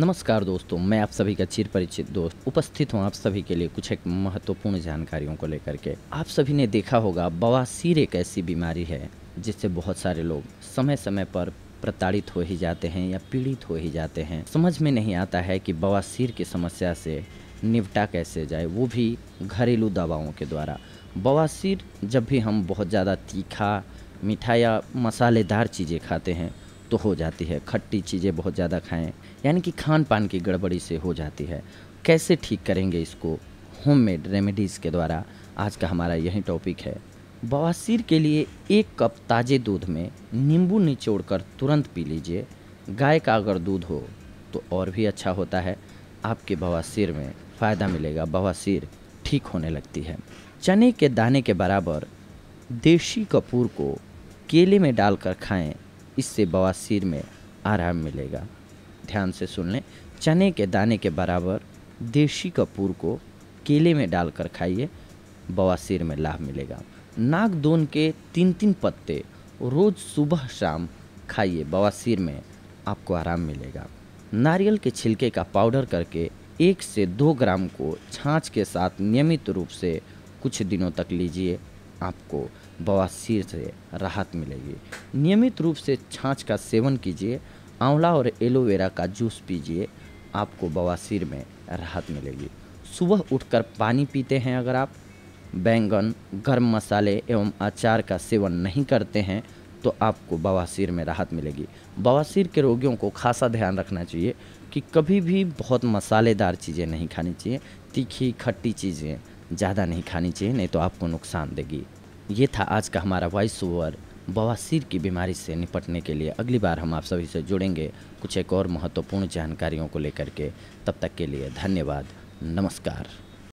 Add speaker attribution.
Speaker 1: नमस्कार दोस्तों मैं आप सभी का चिर परिचित दोस्त उपस्थित हूँ आप सभी के लिए कुछ एक महत्वपूर्ण जानकारियों को लेकर के आप सभी ने देखा होगा बवासीर एक ऐसी बीमारी है जिससे बहुत सारे लोग समय समय पर प्रताड़ित हो ही जाते हैं या पीड़ित हो ही जाते हैं समझ में नहीं आता है कि बवासीर की समस्या से निपटा कैसे जाए वो भी घरेलू दवाओं के द्वारा बवासीर जब भी हम बहुत ज़्यादा तीखा मीठा या मसालेदार चीज़ें खाते हैं तो हो जाती है खट्टी चीज़ें बहुत ज़्यादा खाएं यानी कि खान पान की गड़बड़ी से हो जाती है कैसे ठीक करेंगे इसको होम मेड रेमेडीज़ के द्वारा आज का हमारा यही टॉपिक है बवासीर के लिए एक कप ताज़े दूध में नींबू निचोड़ कर तुरंत पी लीजिए गाय का अगर दूध हो तो और भी अच्छा होता है आपके बवासीर में फ़ायदा मिलेगा बवासीर ठीक होने लगती है चने के दाने के बराबर देशी कपूर को केले में डालकर खाएं इससे बवासीर में आराम मिलेगा ध्यान से सुन लें चने के दाने के बराबर देशी कपूर को केले में डालकर खाइए बवासीर में लाभ मिलेगा नागदोन के तीन तीन पत्ते रोज़ सुबह शाम खाइए बवासीर में आपको आराम मिलेगा नारियल के छिलके का पाउडर करके एक से दो ग्राम को छाछ के साथ नियमित रूप से कुछ दिनों तक लीजिए आपको बवासीर से राहत मिलेगी नियमित रूप से छाछ का सेवन कीजिए आंवला और एलोवेरा का जूस पीजिए आपको बवासीर में राहत मिलेगी सुबह उठकर पानी पीते हैं अगर आप बैंगन गर्म मसाले एवं अचार का सेवन नहीं करते हैं तो आपको बवासीर में राहत मिलेगी बवासीर के रोगियों को खासा ध्यान रखना चाहिए कि कभी भी बहुत मसालेदार चीज़ें नहीं खानी चाहिए तीखी खट्टी चीज़ें ज़्यादा नहीं खानी चाहिए नहीं तो आपको नुकसान देगी ये था आज का हमारा वॉइस ओवर बवासीर की बीमारी से निपटने के लिए अगली बार हम आप सभी से जुड़ेंगे कुछ एक और महत्वपूर्ण जानकारियों को लेकर के तब तक के लिए धन्यवाद नमस्कार